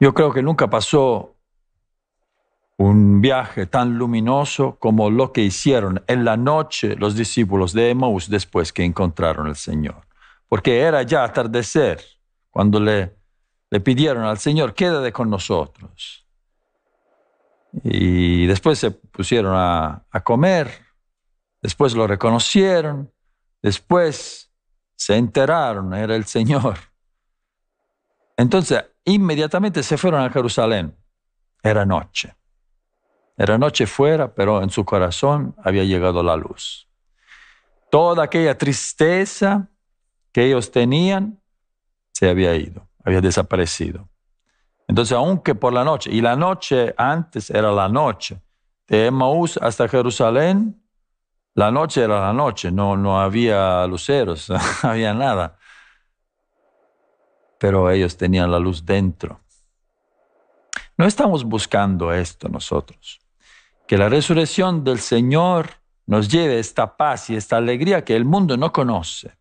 Yo creo que nunca pasó un viaje tan luminoso como lo que hicieron en la noche los discípulos de Emmaus después que encontraron al Señor. Porque era ya atardecer cuando le, pidieron al Señor, quédate con nosotros. Y después se pusieron a comer, después lo reconocieron, después se enteraron, era el Señor. Entonces, inmediatamente se fueron a Jerusalén. Era noche. Era noche fuera, pero en su corazón había llegado la luz. Toda aquella tristeza que ellos tenían se había ido, había desaparecido. Entonces, aunque por la noche, y la noche antes era la noche, de Emmaús hasta Jerusalén, la noche era la noche, no, no había luceros, no había nada pero ellos tenían la luz dentro. No estamos buscando esto nosotros. Que la resurrección del Señor nos lleve esta paz y esta alegría que el mundo no conoce.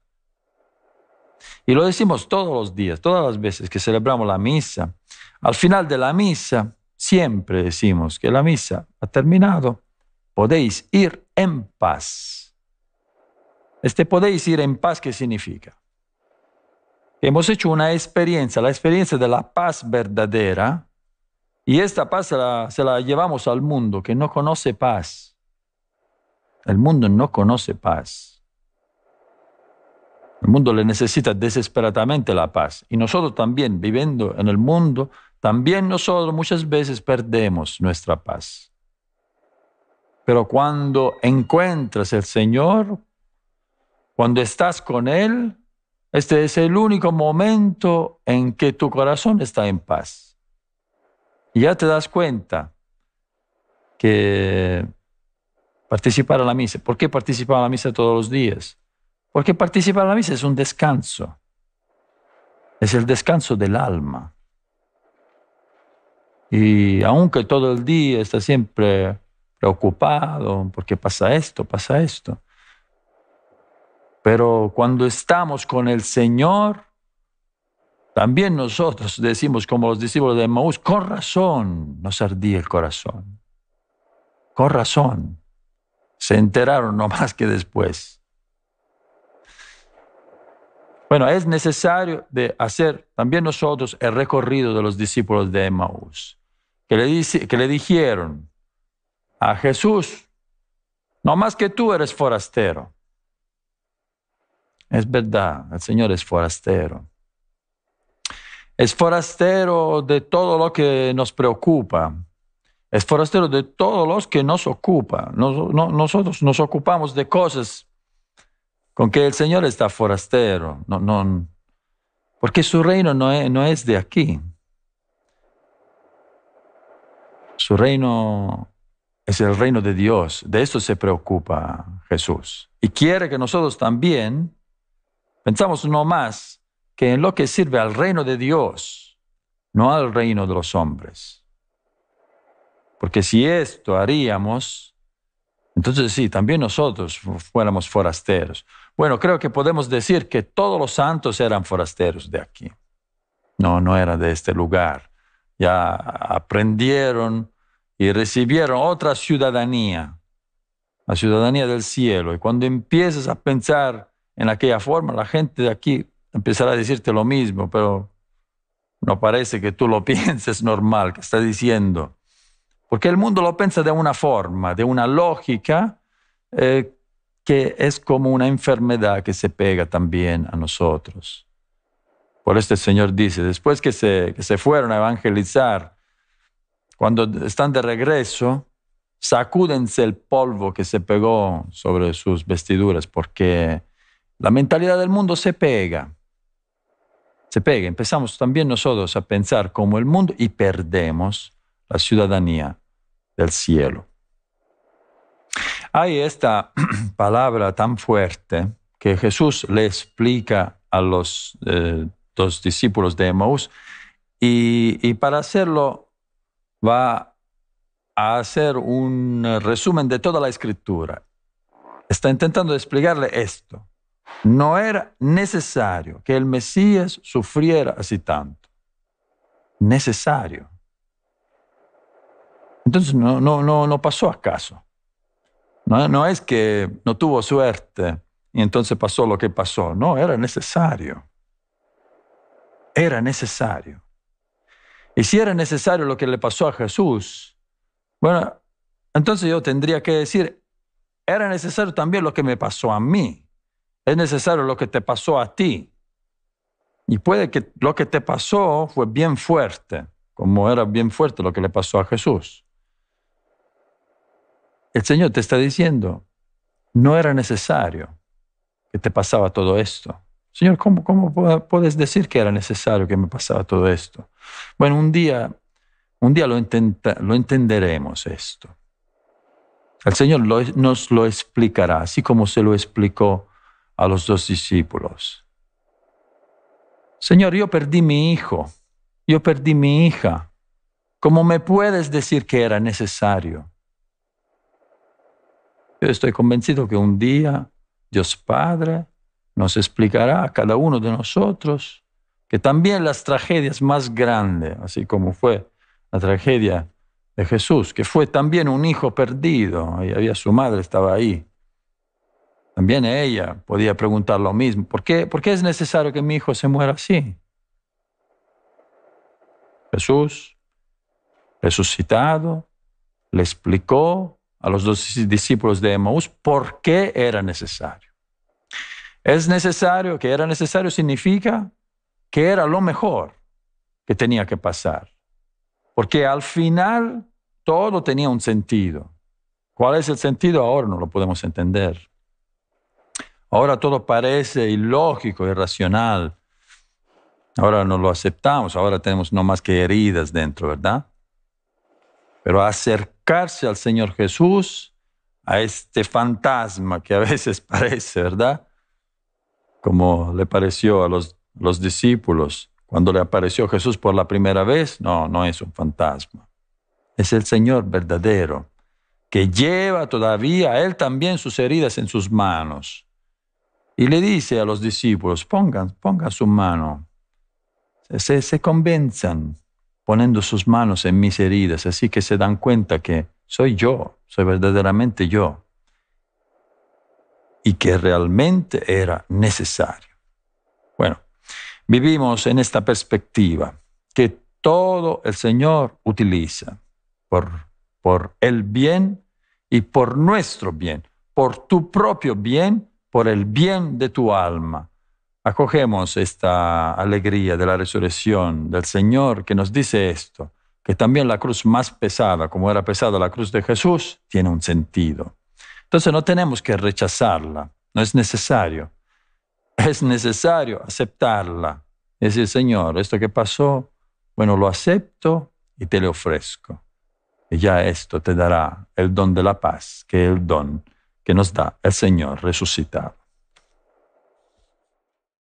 Y lo decimos todos los días, todas las veces que celebramos la misa. Al final de la misa, siempre decimos que la misa ha terminado. Podéis ir en paz. Este podéis ir en paz, ¿qué significa? Hemos hecho una experiencia, la experiencia de la paz verdadera, y esta paz se la, llevamos al mundo que no conoce paz. El mundo no conoce paz. El mundo le necesita desesperadamente la paz. Y nosotros también, viviendo en el mundo, también nosotros muchas veces perdemos nuestra paz. Pero cuando encuentras el Señor, cuando estás con Él, este es el único momento en que tu corazón está en paz. Y ya te das cuenta que participar a la misa, ¿por qué participar a la misa todos los días? Porque participar a la misa es un descanso, es el descanso del alma. Y aunque todo el día estás siempre preocupado, porque pasa esto, pasa esto, pero cuando estamos con el Señor, también nosotros decimos como los discípulos de Maús, con razón nos ardía el corazón. Con razón. Se enteraron no más que después. Bueno, es necesario de hacer también nosotros el recorrido de los discípulos de Maús, que le, que le dijeron a Jesús, no más que tú eres forastero. Es verdad, el Señor es forastero. Es forastero de todo lo que nos preocupa. Es forastero de todos los que nos ocupa. nosotros nos ocupamos de cosas con que el Señor está forastero. No, no, porque su reino no es, no es de aquí. Su reino es el reino de Dios. De esto se preocupa Jesús. Y quiere que nosotros también Pensamos no más que en lo que sirve al reino de Dios, no al reino de los hombres. Porque si esto haríamos, entonces sí, también nosotros fuéramos forasteros. Bueno, creo que podemos decir que todos los santos eran forasteros de aquí. No, no era de este lugar. Ya aprendieron y recibieron otra ciudadanía, la ciudadanía del cielo. Y cuando empiezas a pensar en aquella forma, la gente de aquí empezará a decirte lo mismo, pero no parece que tú lo pienses normal, que está diciendo. Porque el mundo lo piensa de una forma, de una lógica eh, que es como una enfermedad que se pega también a nosotros. Por este Señor dice, después que se, que se fueron a evangelizar, cuando están de regreso, sacúdense el polvo que se pegó sobre sus vestiduras, porque la mentalidad del mundo se pega. Se pega. Empezamos también nosotros a pensar como el mundo y perdemos la ciudadanía del cielo. Hay esta palabra tan fuerte que Jesús le explica a los eh, dos discípulos de Emmaus y, y para hacerlo va a hacer un resumen de toda la escritura. Está intentando explicarle esto. No era necesario que el Mesías sufriera así tanto. Necesario. Entonces no, no, no, no pasó acaso. No, no es que no tuvo suerte y entonces pasó lo que pasó. No, era necesario. Era necesario. Y si era necesario lo que le pasó a Jesús, bueno, entonces yo tendría que decir, era necesario también lo que me pasó a mí. Es necesario lo que te pasó a ti. Y puede que lo que te pasó fue bien fuerte, como era bien fuerte lo que le pasó a Jesús. El Señor te está diciendo, no era necesario que te pasaba todo esto. Señor, ¿cómo, ¿cómo, puedes decir que era necesario que me pasaba todo esto? Bueno, un día, un día lo, lo entenderemos esto. El Señor nos lo explicará, así como se lo explicó a los dos discípulos. Señor, yo perdí mi hijo, yo perdí mi hija. ¿Cómo me puedes decir que era necesario? Yo estoy convencido que un día Dios Padre nos explicará a cada uno de nosotros que también las tragedias más grandes, así como fue la tragedia de Jesús, que fue también un hijo perdido, y había su madre, estaba ahí, también ella podía preguntar lo mismo. ¿Por qué, ¿Por es necesario que mi hijo se muera así? Jesús, resucitado, le explicó a los dos discípulos de Emaús por qué era necesario. Es necesario, que era necesario significa que era lo mejor que tenía que pasar. Porque al final todo tenía un sentido. ¿Cuál es el sentido? Ahora no lo podemos entender. Ahora todo parece ilógico, irracional. Ahora no lo aceptamos, ahora tenemos no más que heridas dentro, ¿verdad? Pero acercarse al Señor Jesús, a este fantasma que a veces parece, ¿verdad? Como le pareció a los, los discípulos cuando le apareció Jesús por la primera vez, no, no es un fantasma. Es el Señor verdadero, que lleva todavía a Él también sus heridas en sus manos y le dice a los discípulos, pongan, su mano. Se, se convenzan poniendo sus manos en mis heridas, así que se dan cuenta que soy yo, soy verdaderamente yo. Y que realmente era necesario. Bueno, vivimos en esta perspectiva que todo el Señor utiliza por, por el bien y por nuestro bien, por tu propio bien por el bien de tu alma. Acogemos esta alegría de la resurrección del Señor que nos dice esto, que también la cruz más pesada, como era pesada la cruz de Jesús, tiene un sentido. Entonces no tenemos que rechazarla, no es necesario. Es necesario aceptarla. Es decir, Señor, esto que pasó, bueno, lo acepto y te lo ofrezco. Y ya esto te dará el don de la paz, que es el don que nos da el Señor resucitado.